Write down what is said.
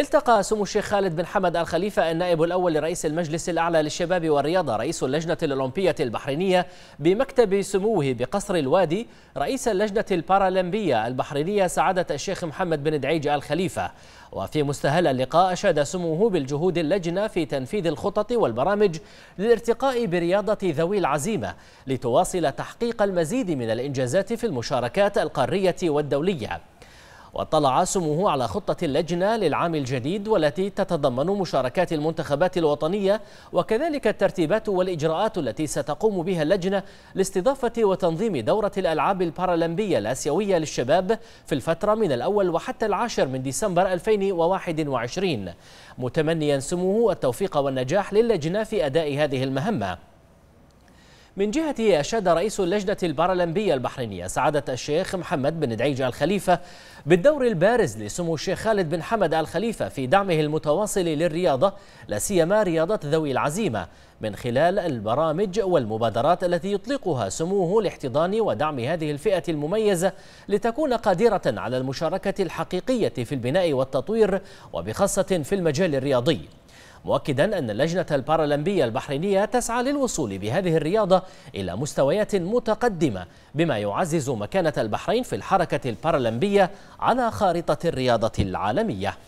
التقى سمو الشيخ خالد بن حمد الخليفة النائب الأول لرئيس المجلس الأعلى للشباب والرياضة رئيس اللجنة الأولمبية البحرينية بمكتب سموه بقصر الوادي رئيس اللجنة البارالمبية البحرينية سعادة الشيخ محمد بن دعيج الخليفة وفي مستهل اللقاء أشاد سموه بالجهود اللجنة في تنفيذ الخطط والبرامج للارتقاء برياضة ذوي العزيمة لتواصل تحقيق المزيد من الإنجازات في المشاركات القارية والدولية واطلع سموه على خطة اللجنة للعام الجديد والتي تتضمن مشاركات المنتخبات الوطنية وكذلك الترتيبات والإجراءات التي ستقوم بها اللجنة لاستضافة وتنظيم دورة الألعاب البارالمبية الآسيوية للشباب في الفترة من الأول وحتى العاشر من ديسمبر 2021 متمنيا سموه التوفيق والنجاح للجنة في أداء هذه المهمة من جهته أشاد رئيس اللجنة البارالمبية البحرينية سعادة الشيخ محمد بن دعيج الخليفة بالدور البارز لسمو الشيخ خالد بن حمد الخليفة في دعمه المتواصل للرياضة لا سيما رياضة ذوي العزيمة من خلال البرامج والمبادرات التي يطلقها سموه لاحتضان ودعم هذه الفئة المميزة لتكون قادرة على المشاركة الحقيقية في البناء والتطوير وبخاصة في المجال الرياضي مؤكدا أن اللجنة البارالمبية البحرينية تسعى للوصول بهذه الرياضة إلى مستويات متقدمة بما يعزز مكانة البحرين في الحركة البارالمبية على خارطة الرياضة العالمية